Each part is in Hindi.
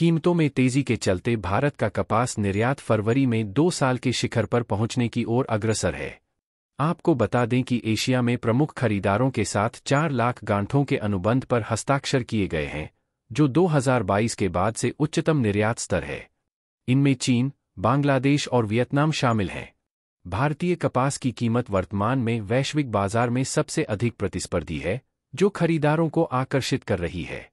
कीमतों में तेजी के चलते भारत का कपास निर्यात फरवरी में दो साल के शिखर पर पहुंचने की ओर अग्रसर है आपको बता दें कि एशिया में प्रमुख खरीदारों के साथ चार लाख गांठों के अनुबंध पर हस्ताक्षर किए गए हैं जो 2022 के बाद से उच्चतम निर्यात स्तर है इनमें चीन बांग्लादेश और वियतनाम शामिल हैं भारतीय कपास की कीमत वर्तमान में वैश्विक बाजार में सबसे अधिक प्रतिस्पर्धी है जो खरीदारों को आकर्षित कर रही है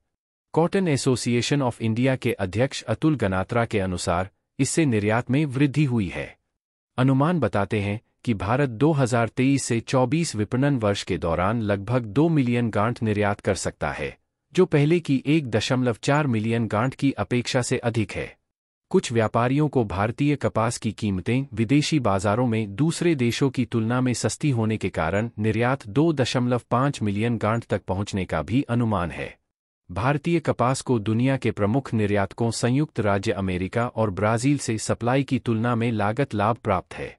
कॉटन एसोसिएशन ऑफ इंडिया के अध्यक्ष अतुल गनात्रा के अनुसार इससे निर्यात में वृद्धि हुई है अनुमान बताते हैं कि भारत 2023 से 24 विपणन वर्ष के दौरान लगभग 2 मिलियन गांठ निर्यात कर सकता है जो पहले की 1.4 मिलियन गांठ की अपेक्षा से अधिक है कुछ व्यापारियों को भारतीय कपास की कीमतें विदेशी बाजारों में दूसरे देशों की तुलना में सस्ती होने के कारण निर्यात 2.5 मिलियन गांठ तक पहुंचने का भी अनुमान है भारतीय कपास को दुनिया के प्रमुख निर्यातकों संयुक्त राज्य अमेरिका और ब्राज़ील से सप्लाई की तुलना में लागत लाभ प्राप्त है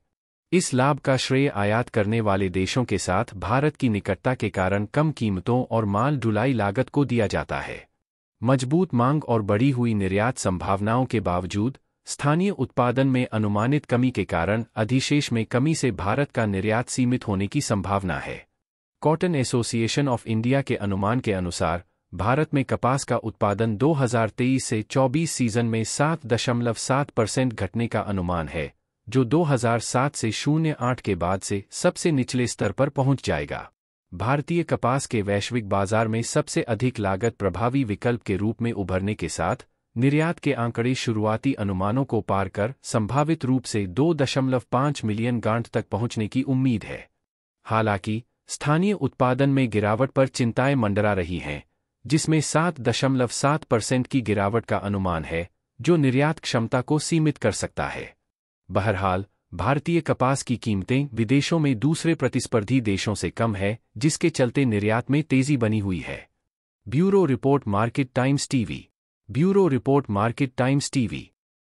इस लाभ का श्रेय आयात करने वाले देशों के साथ भारत की निकटता के कारण कम कीमतों और माल ढुलाई लागत को दिया जाता है मजबूत मांग और बढ़ी हुई निर्यात संभावनाओं के बावजूद स्थानीय उत्पादन में अनुमानित कमी के कारण अधिशेष में कमी से भारत का निर्यात सीमित होने की संभावना है कॉटन एसोसिएशन ऑफ इंडिया के अनुमान के अनुसार भारत में कपास का उत्पादन 2023 से 24 सीजन में 7.7 परसेंट घटने का अनुमान है जो 2007 से शून्य आठ के बाद से सबसे निचले स्तर पर पहुंच जाएगा भारतीय कपास के वैश्विक बाजार में सबसे अधिक लागत प्रभावी विकल्प के रूप में उभरने के साथ निर्यात के आंकड़े शुरुआती अनुमानों को पार कर संभावित रूप से 2.5 मिलियन गांठ तक पहुंचने की उम्मीद है हालांकि स्थानीय उत्पादन में गिरावट पर चिंताएं मंडरा रही हैं जिसमें सात दशमलव सात परसेंट की गिरावट का अनुमान है जो निर्यात क्षमता को सीमित कर सकता है बहरहाल भारतीय कपास की कीमतें विदेशों में दूसरे प्रतिस्पर्धी देशों से कम है जिसके चलते निर्यात में तेजी बनी हुई है bureau report Market Times TV bureau report Market Times TV